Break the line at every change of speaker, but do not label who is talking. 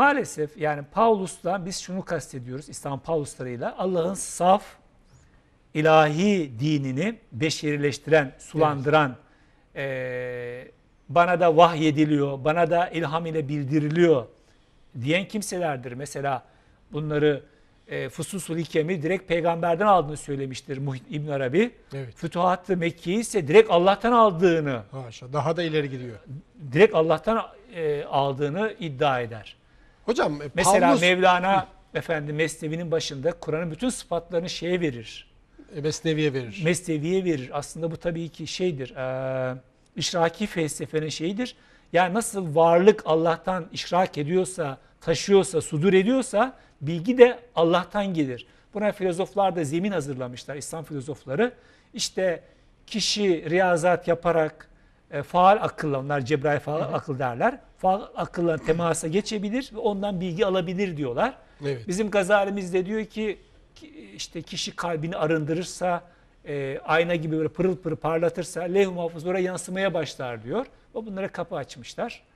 Maalesef yani Paulus'tan biz şunu kastediyoruz İslam Pauluslarıyla Allah'ın saf ilahi dinini beşerileştiren, sulandıran, evet. e, bana da vahyediliyor, bana da ilham ile bildiriliyor diyen kimselerdir. Mesela bunları e, Fususul İkem'i direkt peygamberden aldığını söylemiştir Muhit İbn Arabi. Evet. Fütuhat-ı Mekki ise direkt Allah'tan aldığını. Haşa, daha da ileri gidiyor. Direkt Allah'tan e, aldığını iddia eder.
Hocam e, mesela Pavlus...
Mevlana efendi Mesnevi'nin başında Kur'an'ın bütün sıfatlarını şeye verir. E, mesnevi'ye verir. Mesnevi'ye verir. Aslında bu tabii ki şeydir. E, işraki felsefenin şeyidir. Yani nasıl varlık Allah'tan işrak ediyorsa, taşıyorsa, sudur ediyorsa bilgi de Allah'tan gelir. Buna filozoflar da zemin hazırlamışlar, İslam filozofları. İşte kişi riyazat yaparak, e, faal akılla, onlar Cebrail faal evet. akıl derler. Faal akılla temasa geçebilir ve ondan bilgi alabilir diyorlar. Evet. Bizim de diyor ki işte kişi kalbini arındırırsa, e, ayna gibi böyle pırıl pırıl parlatırsa levh-i muhafız oraya yansımaya başlar diyor. Ve bunlara kapı açmışlar.